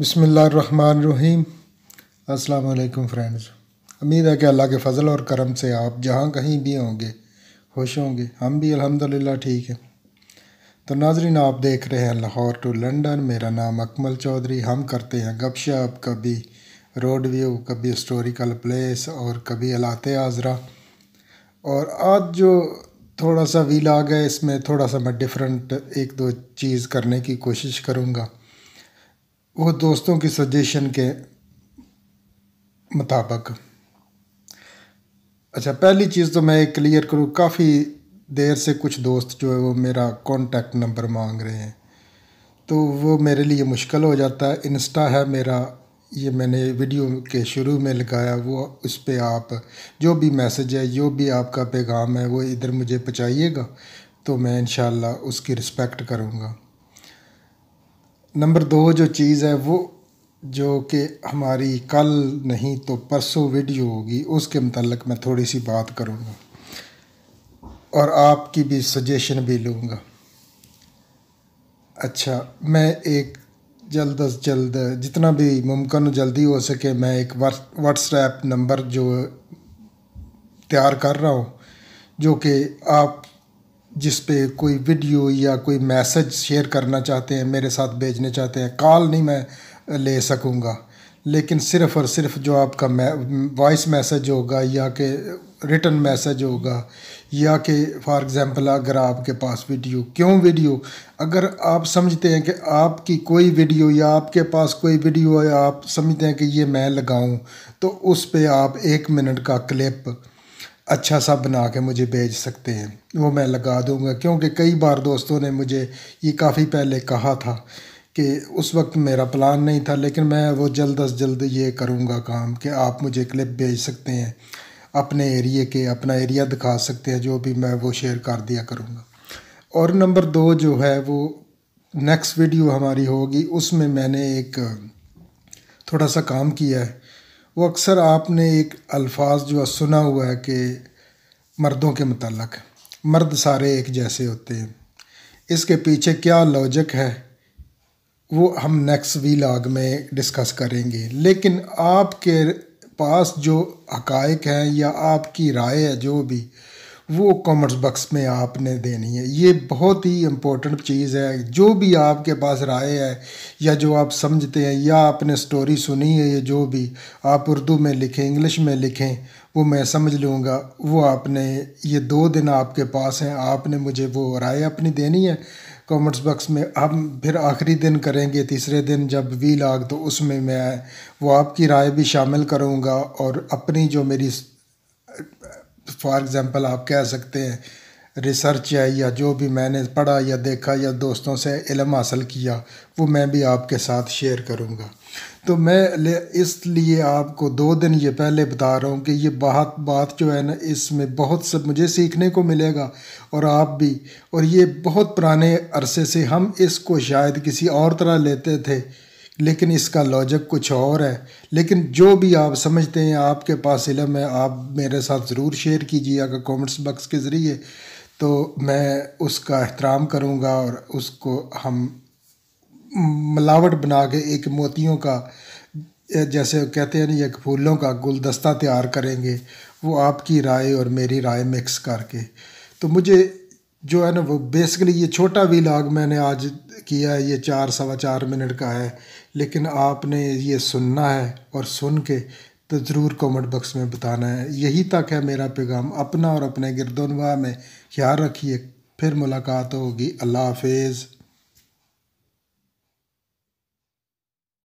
बसमीम अल्लाम फ्रेंड्स उम्मीद है कि अल्लाह के फ़ज़ल और करम से आप जहाँ कहीं भी होंगे खुश होंगे हम भी अल्हम्दुलिल्लाह ठीक हैं तो नाजरीन आप देख रहे हैं लाहौर टू लंदन मेरा नाम अकमल चौधरी हम करते हैं गपशप कभी रोड व्यू कभी हिस्टोरिकल प्लेस और कभी अलाते आजरा और आज जो थोड़ा सा वीला आ गया इसमें थोड़ा सा मैं डिफरेंट एक दो चीज़ करने की कोशिश करूँगा वो दोस्तों की सजेशन के मुताबिक अच्छा पहली चीज़ तो मैं क्लियर करूँ काफ़ी देर से कुछ दोस्त जो है वो मेरा कॉन्टैक्ट नंबर मांग रहे हैं तो वो मेरे लिए मुश्किल हो जाता है इंस्टा है मेरा ये मैंने वीडियो के शुरू में लगाया वो उस पर आप जो भी मैसेज है जो भी आपका पैगाम है वो इधर मुझे पहुँचाइएगा तो मैं इन उसकी रिस्पेक्ट करूँगा नंबर दो जो चीज़ है वो जो कि हमारी कल नहीं तो परसों वीडियो होगी उसके मतलब मैं थोड़ी सी बात करूँगा और आपकी भी सजेशन भी लूँगा अच्छा मैं एक जल्द अज जल्द जितना भी मुमकिन जल्दी हो सके मैं एक व्हाट्सएप नंबर जो तैयार कर रहा हूँ जो कि आप जिस पे कोई वीडियो या कोई मैसेज शेयर करना चाहते हैं मेरे साथ भेजना चाहते हैं कॉल नहीं मैं ले सकूँगा लेकिन सिर्फ़ और सिर्फ जो आपका वॉइस मैसेज होगा या कि रिटर्न मैसेज होगा या कि फॉर एग्ज़ाम्पल अगर आपके पास वीडियो क्यों वीडियो अगर आप समझते हैं कि आपकी कोई वीडियो या आपके पास कोई वीडियो है आप समझते हैं कि ये मैं लगाऊं तो उस पर आप एक मिनट का क्लिप अच्छा सा बना के मुझे भेज सकते हैं वो मैं लगा दूँगा क्योंकि कई बार दोस्तों ने मुझे ये काफ़ी पहले कहा था कि उस वक्त मेरा प्लान नहीं था लेकिन मैं वो जल्द अज जल्द ये करूँगा काम कि आप मुझे क्लिप भेज सकते हैं अपने एरिए के अपना एरिया दिखा सकते हैं जो भी मैं वो शेयर कर दिया करूँगा और नंबर दो जो है वो नेक्स्ट वीडियो हमारी होगी उसमें मैंने एक थोड़ा सा काम किया है वो अक्सर आपने एक अल्फाज जो सुना हुआ है कि मर्दों के मतलब मर्द सारे एक जैसे होते हैं इसके पीछे क्या लॉजिक है वो हम नेक्स्ट वी लाग में डिस्कस करेंगे लेकिन आपके पास जो हकायक हैं या आपकी राय है जो भी वो कॉमेंट्स बक्स में आपने देनी है ये बहुत ही इम्पोर्टेंट चीज़ है जो भी आपके पास राय है या जो आप समझते हैं या आपने स्टोरी सुनी है ये जो भी आप उर्दू में लिखें इंग्लिश में लिखें वो मैं समझ लूँगा वो आपने ये दो दिन आपके पास हैं आपने मुझे वो राय अपनी देनी है कॉमर्स बक्स में हम फिर आखिरी दिन करेंगे तीसरे दिन जब वी लाग तो उसमें मैं वो आपकी राय भी शामिल करूँगा और अपनी जो मेरी फॉर एग्ज़ाम्पल आप कह सकते हैं रिसर्च है या जो भी मैंने पढ़ा या देखा या दोस्तों से इलम हासिल किया वो मैं भी आपके साथ शेयर करूँगा तो मैं इसलिए आपको दो दिन ये पहले बता रहा हूँ कि ये बात बात जो है ना इसमें बहुत सब मुझे सीखने को मिलेगा और आप भी और ये बहुत पुराने अरसे से हम इसको शायद किसी और तरह लेते थे लेकिन इसका लॉजिक कुछ और है लेकिन जो भी आप समझते हैं आपके पास इलम है आप मेरे साथ ज़रूर शेयर कीजिए अगर कमेंट्स बक्स के ज़रिए तो मैं उसका एहतराम करूँगा और उसको हम मिलावट बना के एक मोतियों का जैसे कहते हैं ना एक फूलों का गुलदस्ता तैयार करेंगे वो आपकी राय और मेरी राय मिक्स करके तो मुझे जो है ना वो बेसिकली ये छोटा वीलाग मैंने आज किया ये चार सवा चार मिनट का है लेकिन आपने ये सुनना है और सुन के तो ज़रूर कमेंट बॉक्स में बताना है यही तक है मेरा पैगाम अपना और अपने गिरदोनवा में ख्याल रखिए फिर मुलाकात होगी अल्लाह हाफिज़